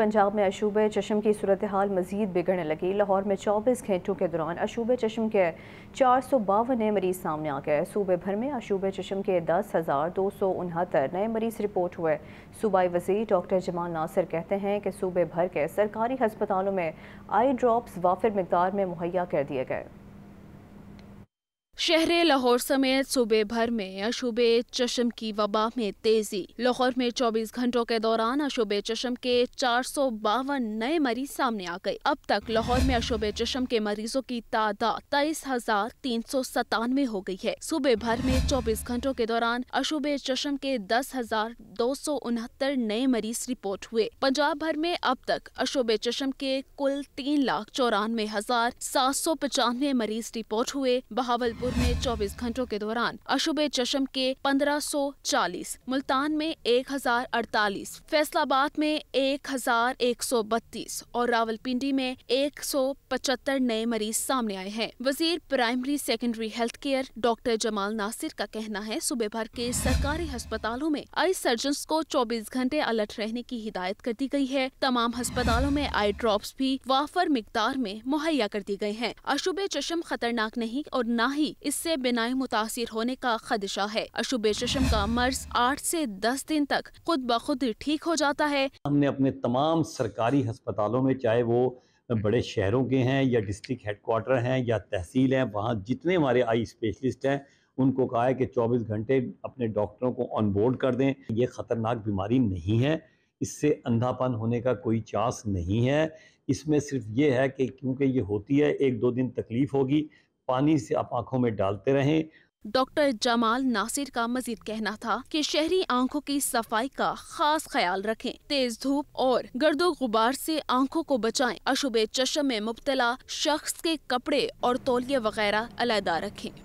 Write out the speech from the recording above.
पंजाब में अशूब चशम की सूरत हाल मजीद बिगड़ने लगी लाहौर में चौबीस घंटों के दौरान अशूब चशम के चार सौ बावन नए मरीज सामने आ गए सूबे भर में अशूब चशम के दस हज़ार दो सौ उनहत्तर नए मरीज रिपोर्ट हुए सूबाई वजीर डॉक्टर जमाल नासिर कहते हैं कि सूबे भर के सरकारी हस्पतालों में आई ड्रॉप्स वाफिर मकदार में मुहैया कर दिए गए शहर लाहौर समेत सूबे भर में अशुब चश्म की वबा में तेजी लाहौर में 24 घंटों के दौरान अशुब चश्म के चार नए मरीज सामने आ गए अब तक लाहौर में अशुब चशम के मरीजों की तादाद तेईस हजार तीन सौ सतानवे हो गई है सूबे भर में 24 घंटों के दौरान अशुब चश्म के दस हजार दो सौ उनहत्तर नए मरीज रिपोर्ट हुए पंजाब भर में अब तक अशुब चश्म के कुल तीन लाख चौरानवे हजार सात सौ पचानवे मरीज रिपोर्ट हुए बहावल जयपुर में 24 घंटों के दौरान अशुब चशम के 1540, मुल्तान में 1048, फैसलाबाद में 1132 और रावलपिंडी में 175 नए मरीज सामने आए हैं वजीर primary secondary health care doctor Jamal Nasir का कहना है सुबह भर के सरकारी अस्पतालों में आई सर्जन को चौबीस घंटे अलर्ट रहने की हिदायत कर दी गयी है तमाम अस्पतालों में आई ड्रॉप भी वाफर मकदार में मुहैया कर दी गयी है अशुभ चशम खतरनाक नहीं और न ही इससे बिनाई मुतासर होने का खदशा है अशुभ चशम का मर्ज आठ से दस दिन तक खुद ब खुद ठीक हो जाता है हमने अपने तमाम सरकारी हस्पतालों में चाहे वो बड़े शहरों के हैं या डिस्ट्रिक्ट हेडकोार्टर हैं या तहसील हैं वहाँ जितने हमारे आई स्पेशलिस्ट हैं उनको कहा है कि 24 घंटे अपने डॉक्टरों को ऑन बोर्ड कर दें ये ख़तरनाक बीमारी नहीं है इससे अंधापन होने का कोई चांस नहीं है इसमें सिर्फ ये है कि क्योंकि ये होती है एक दो दिन तकलीफ़ होगी पानी से आप आंखों में डालते रहें डॉक्टर जमाल नासिर का मजीद कहना था कि शहरी आंखों की सफाई का खास ख्याल रखें तेज धूप और गर्दो गुबार से आंखों को बचाएं अशुभ चश्म में मुबतला शख्स के कपड़े और तौलिया वगैरह अलहदा रखें